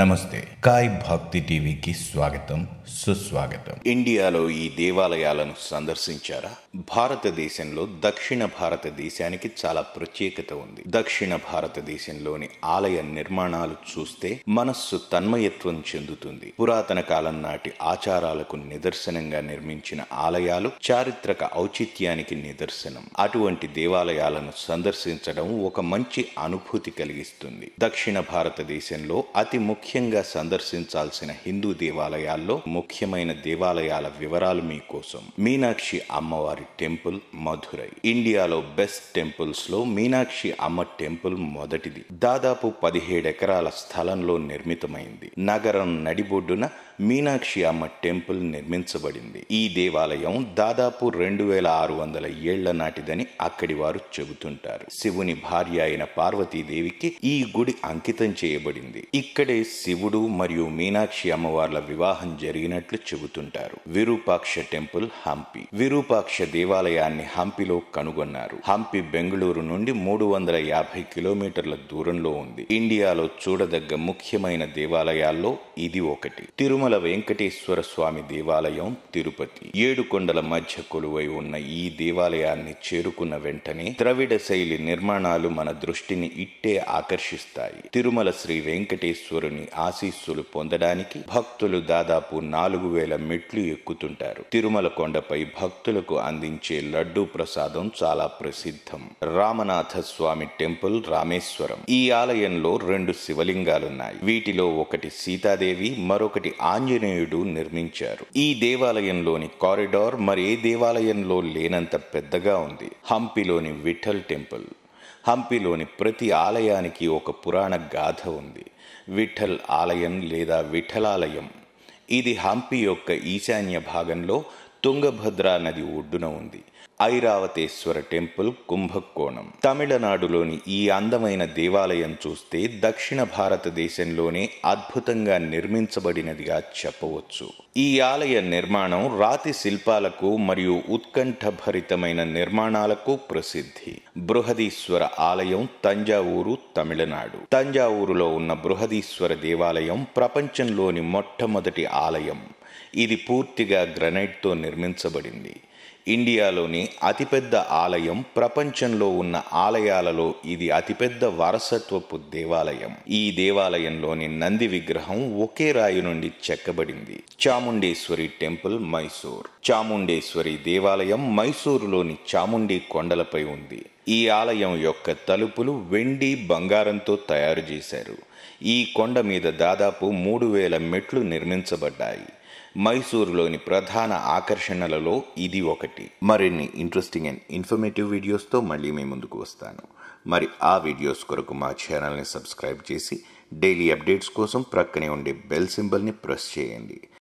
నమస్తే కాయ్ భక్తి టీవీకి స్వాగతం సుస్వాగతం ఇండియాలో ఈ దేవాలయాలను సందర్శించారా భారతదేశంలో దక్షిణ భారతదేశానికి చాలా ప్రత్యేకత ఉంది దక్షిణ భారతదేశంలోని ఆలయ నిర్మాణాలు చూస్తే మనస్సు తన్మయత్వం చెందుతుంది పురాతన కాలం నాటి ఆచారాలకు నిదర్శనంగా నిర్మించిన ఆలయాలు చారిత్రక ఔచిత్యానికి నిదర్శనం అటువంటి దేవాలయాలను సందర్శించడం ఒక మంచి అనుభూతి కలిగిస్తుంది దక్షిణ భారతదేశంలో అతి ముఖ్యంగా సందర్శించాల్సిన హిందూ దేవాలయాల్లో ముఖ్యమైన దేవాలయాల వివరాలు మీకోసం మీనాక్షి అమ్మవారి టెంపుల్ మధురై ఇండియాలో బెస్ట్ టెంపుల్స్ లో మీనాక్షి అమ్మ టెంపుల్ మొదటిది దాదాపు పదిహేడు ఎకరాల స్థలంలో నిర్మితమైంది నగరం నడిబొడ్డున మీనాక్షి అమ్మ టెంపుల్ నిర్మించబడింది ఈ దేవాలయం దాదాపు రెండు వేల ఆరు వందల ఏళ్ల నాటిదని అక్కడి వారు చెబుతుంటారు శివుని భార్య అయిన పార్వతీదేవికి ఈ గుడి అంకితం చేయబడింది ఇక్కడే శివుడు మరియు మీనాక్షి అమ్మవార్ల వివాహం జరిగినట్లు చెబుతుంటారు విరూపాక్ష టెంపుల్ హంపి విరూపాక్ష దేవాలయాన్ని హంపిలో కనుగొన్నారు హంపి బెంగళూరు నుండి మూడు వందల యాభై కిలోమీటర్ల దూరంలో ఉంది ఇండియాలో చూడదగ్గ ముఖ్యమైన దేవాలయాల్లో ఇది ఒకటి తిరుమల వెంకటేశ్వర స్వామి దేవాలయం తిరుపతి ఏడు కొండల మధ్య కొలువై ఉన్న ఈ దేవాలయాన్ని చేరుకున్న వెంటనే ద్రవిడ శైలి నిర్మాణాలు మన దృష్టిని ఇట్టే ఆకర్షిస్తాయి తిరుమల శ్రీ వెంకటేశ్వరుని దేవుని ఆశీస్సులు పొందడానికి భక్తులు దాదాపు నాలుగు వేల మెట్లు ఎక్కుతుంటారు తిరుమల కొండపై భక్తులకు అందించే లడ్డూ ప్రసాదం చాలా ప్రసిద్ధం రామనాథ స్వామి టెంపుల్ రామేశ్వరం ఈ ఆలయంలో రెండు శివలింగాలున్నాయి వీటిలో ఒకటి సీతాదేవి మరొకటి ఆంజనేయుడు నిర్మించారు ఈ దేవాలయంలోని కారిడార్ మరే దేవాలయంలో లేనంత పెద్దగా ఉంది హంపిలోని విఠల్ టెంపుల్ హంపిలోని ప్రతి ఆలయానికి ఒక పురాణ గాథ ఉంది విఠల్ ఆలయం లేదా విఠలాలయం ఇది హంపి యొక్క ఈశాన్య భాగంలో తుంగభద్ర నది ఒడ్డున ఉంది ఐరావతేశ్వర టెంపుల్ కుంభకోణం తమిళనాడులోని ఈ అందమైన దేవాలయం చూస్తే దక్షిణ భారతదేశంలోనే అద్భుతంగా నిర్మించబడినదిగా చెప్పవచ్చు ఈ ఆలయ నిర్మాణం రాతి శిల్పాలకు మరియు ఉత్కంఠభరితమైన నిర్మాణాలకు ప్రసిద్ధి బృహదీశ్వర ఆలయం తంజావూరు తమిళనాడు తంజావూరులో ఉన్న బృహదీశ్వర దేవాలయం ప్రపంచంలోని మొట్టమొదటి ఆలయం ఇది పూర్తిగా గ్రనైట్తో నిర్మించబడింది ఇండియాలోని అతిపెద్ద ఆలయం ప్రపంచంలో ఉన్న ఆలయాలలో ఇది అతిపెద్ద వారసత్వపు దేవాలయం ఈ దేవాలయంలోని నంది విగ్రహం ఒకే రాయి నుండి చెక్కబడింది చాముండేశ్వరి టెంపుల్ మైసూర్ చాముండేశ్వరి దేవాలయం మైసూరులోని చాముండి కొండలపై ఉంది ఈ ఆలయం యొక్క తలుపులు వెండి బంగారంతో తయారు చేశారు ఈ కొండ మీద దాదాపు మూడు వేల మెట్లు నిర్మించబడ్డాయి మైసూరులోని ప్రధాన ఆకర్షణలలో ఇది ఒకటి మరిన్ని ఇంట్రెస్టింగ్ అండ్ ఇన్ఫర్మేటివ్ వీడియోస్తో మళ్ళీ మీ ముందుకు వస్తాను మరి ఆ వీడియోస్ కొరకు మా ఛానల్ని సబ్స్క్రైబ్ చేసి డైలీ అప్డేట్స్ కోసం ప్రక్కనే ఉండే బెల్ సింబల్ని ప్రెస్ చేయండి